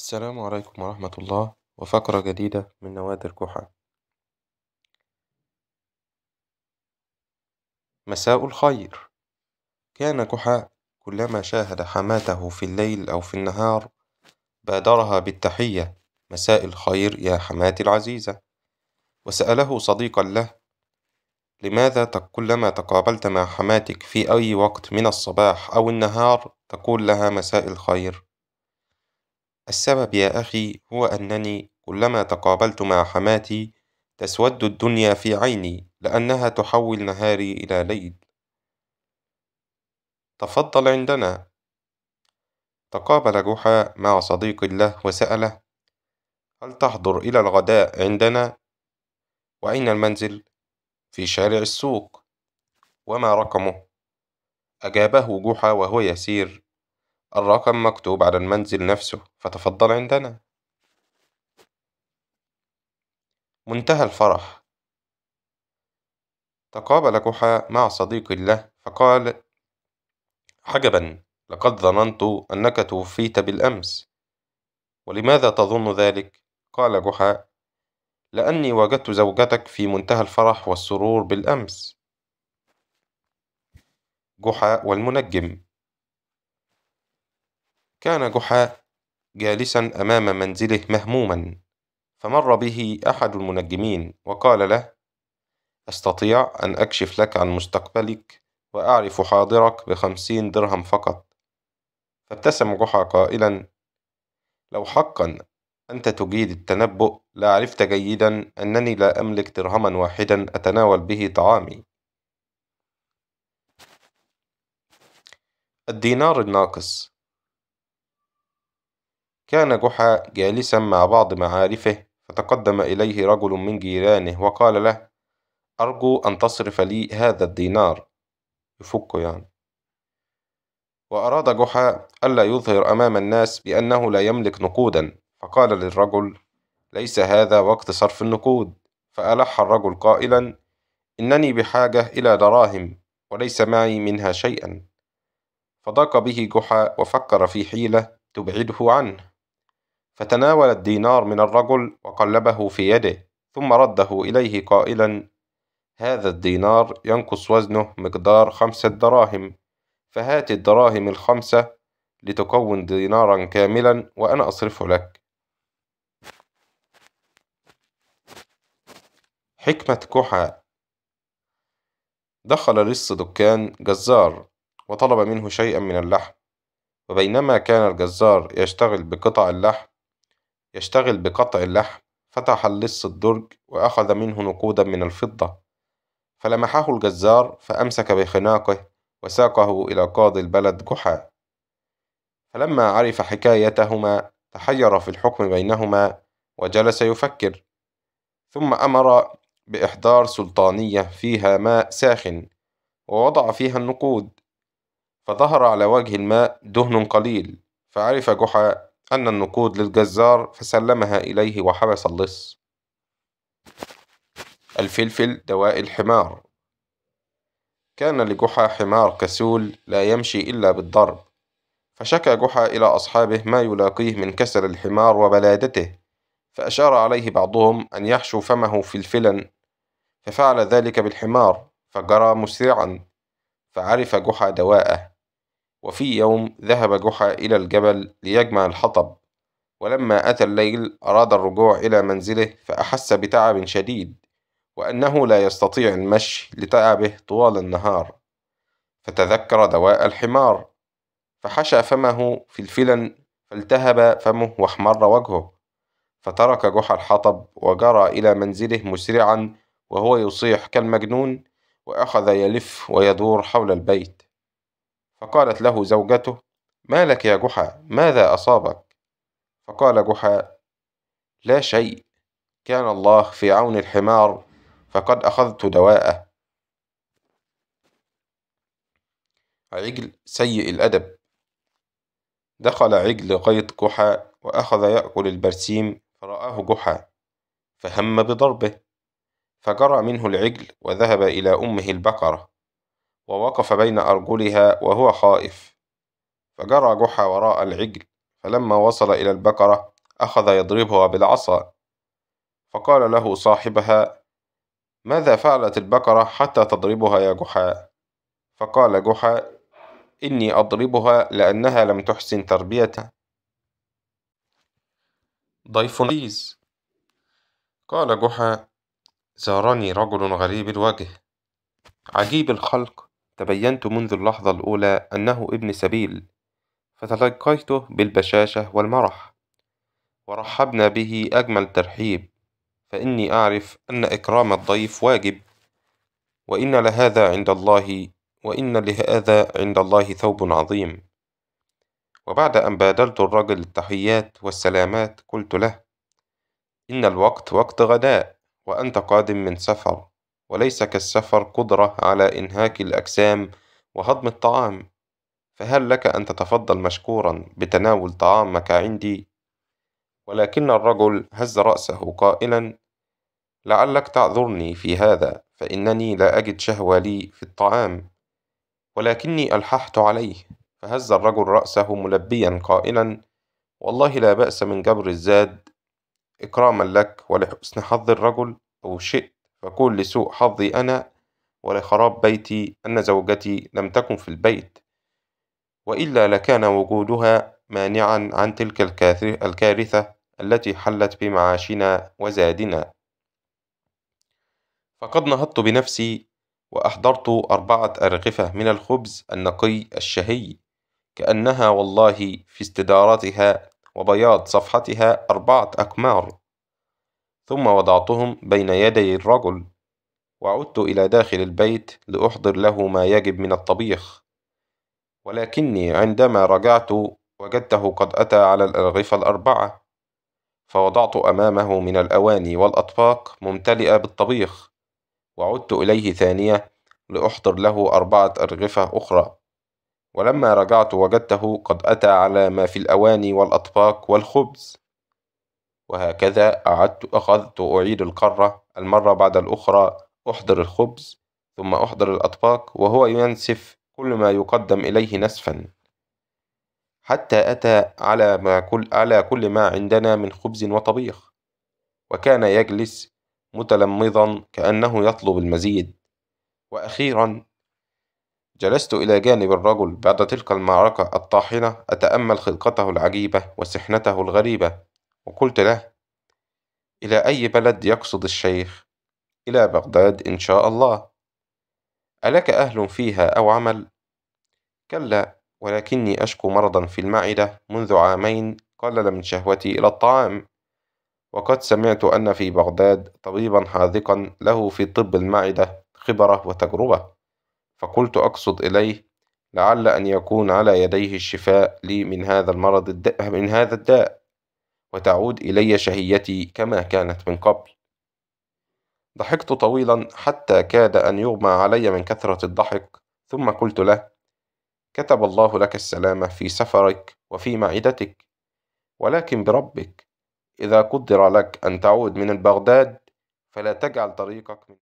السلام عليكم ورحمة الله وفقرة جديدة من نوادر كحة مساء الخير كان كحة كلما شاهد حماته في الليل أو في النهار بادرها بالتحية مساء الخير يا حماتي العزيزة وسأله صديقا له لماذا كلما تقابلت مع حماتك في أي وقت من الصباح أو النهار تقول لها مساء الخير السبب يا أخي هو أنني كلما تقابلت مع حماتي تسود الدنيا في عيني لأنها تحول نهاري إلى ليل تفضل عندنا تقابل جحا مع صديق له وسأله هل تحضر إلى الغداء عندنا وأين المنزل في شارع السوق وما رقمه أجابه جحا وهو يسير الرقم مكتوب على المنزل نفسه فتفضل عندنا منتهى الفرح تقابل كحا مع صديق له فقال عجبا لقد ظننت أنك توفيت بالأمس ولماذا تظن ذلك؟ قال جحا لأني وجدت زوجتك في منتهى الفرح والسرور بالأمس جحا والمنجم كان جحا جالسا أمام منزله مهموما فمر به أحد المنجمين وقال له أستطيع أن أكشف لك عن مستقبلك وأعرف حاضرك بخمسين درهم فقط فابتسم جحا قائلا لو حقا أنت تجيد التنبؤ لعرفت جيدا أنني لا أملك درهما واحدا أتناول به طعامي الدينار الناقص كان جحا جالسا مع بعض معارفه فتقدم إليه رجل من جيرانه وقال له أرجو أن تصرف لي هذا الدينار يفك يعني وأراد جحا ألا يظهر أمام الناس بأنه لا يملك نقودا فقال للرجل ليس هذا وقت صرف النقود فألح الرجل قائلا إنني بحاجة إلى دراهم وليس معي منها شيئا فضاق به جحا وفكر في حيلة تبعده عنه فتناول الدينار من الرجل وقلبه في يده ثم رده إليه قائلا هذا الدينار ينقص وزنه مقدار خمسة دراهم فهات الدراهم الخمسة لتكون دينارا كاملا وأنا أصرفه لك حكمة كحا دخل لص دكان جزار وطلب منه شيئا من اللحم وبينما كان الجزار يشتغل بقطع اللحم يشتغل بقطع اللحم فتح اللص الدرج وأخذ منه نقودا من الفضة فلمحه الجزار فأمسك بخناقه وساقه إلى قاضي البلد جحا فلما عرف حكايتهما تحير في الحكم بينهما وجلس يفكر ثم أمر بإحضار سلطانية فيها ماء ساخن ووضع فيها النقود فظهر على وجه الماء دهن قليل فعرف جحا أن النقود للجزار فسلمها إليه وحبس اللص الفلفل دواء الحمار كان لجحا حمار كسول لا يمشي إلا بالضرب فشكى جحا إلى أصحابه ما يلاقيه من كسل الحمار وبلادته فأشار عليه بعضهم أن يحشو فمه فلفلا ففعل ذلك بالحمار فجرى مسرعا فعرف جحا دواءه وفي يوم ذهب جحا إلى الجبل ليجمع الحطب ولما أتى الليل أراد الرجوع إلى منزله فأحس بتعب شديد وأنه لا يستطيع المشي لتعبه طوال النهار فتذكر دواء الحمار فحشى فمه في الفلن فالتهب فمه واحمر وجهه فترك جحا الحطب وجرى إلى منزله مسرعا وهو يصيح كالمجنون وأخذ يلف ويدور حول البيت فقالت له زوجته ما لك يا جحا ماذا أصابك فقال جحا لا شيء كان الله في عون الحمار فقد أخذت دواءه عجل سيء الأدب دخل عجل قيط جحا وأخذ يأكل البرسيم فرآه جحا فهم بضربه فجرى منه العجل وذهب إلى أمه البقرة ووقف بين أرجلها وهو خائف فجرى جحا وراء العجل فلما وصل إلى البقرة أخذ يضربها بالعصا فقال له صاحبها ماذا فعلت البقرة حتى تضربها يا جحا فقال جحا إني أضربها لأنها لم تحسن تربيته ضيف عزيز قال جحا زارني رجل غريب الوجه عجيب الخلق تبينت منذ اللحظة الأولى أنه ابن سبيل فتلقيته بالبشاشة والمرح ورحبنا به أجمل ترحيب فإني أعرف أن إكرام الضيف واجب وإن لهذا عند الله وإن لهذا عند الله ثوب عظيم وبعد أن بادلت الرجل التحيات والسلامات قلت له إن الوقت وقت غداء وأنت قادم من سفر وليس كالسفر قدرة على إنهاك الأجسام وهضم الطعام فهل لك أن تتفضل مشكورا بتناول طعامك عندي؟ ولكن الرجل هز رأسه قائلا لعلك تعذرني في هذا فإنني لا أجد شهوة لي في الطعام ولكني ألححت عليه فهز الرجل رأسه ملبيا قائلا والله لا بأس من جبر الزاد إكراما لك ولحسن حظ الرجل أو شئت فكون لسوء حظي أنا ولخراب بيتي أن زوجتي لم تكن في البيت وإلا لكان وجودها مانعا عن تلك الكارثة التي حلت بمعاشنا وزادنا فقد نهضت بنفسي وأحضرت أربعة أرغفة من الخبز النقي الشهي كأنها والله في استدارتها وبياض صفحتها أربعة أكمار ثم وضعتهم بين يدي الرجل وعدت إلى داخل البيت لأحضر له ما يجب من الطبيخ ولكني عندما رجعت وجدته قد أتى على الأرغفة الأربعة فوضعت أمامه من الأواني والأطباق ممتلئة بالطبيخ وعدت إليه ثانية لأحضر له أربعة أرغفة أخرى ولما رجعت وجدته قد أتى على ما في الأواني والأطباق والخبز وهكذا أعدت أخذت أعيد القارة المرة بعد الأخرى أحضر الخبز ثم أحضر الأطباق وهو ينسف كل ما يقدم إليه نسفا حتى أتى على, ما كل, على كل ما عندنا من خبز وطبيخ وكان يجلس متلمضا كأنه يطلب المزيد وأخيرا جلست إلى جانب الرجل بعد تلك المعركة الطاحنة أتأمل خلقته العجيبة وسحنته الغريبة وقلت له إلى أي بلد يقصد الشيخ؟ إلى بغداد إن شاء الله ألك أهل فيها أو عمل؟ كلا ولكني أشكو مرضا في المعدة منذ عامين قلل من شهوتي إلى الطعام وقد سمعت أن في بغداد طبيبا حاذقا له في طب المعدة خبرة وتجربة فقلت أقصد إليه لعل أن يكون على يديه الشفاء لي من هذا المرض الد... من هذا الداء وتعود إلي شهيتي كما كانت من قبل ضحكت طويلا حتى كاد أن يغمى علي من كثرة الضحك ثم قلت له كتب الله لك السلامة في سفرك وفي معدتك ولكن بربك إذا قدر لك أن تعود من بغداد فلا تجعل طريقك من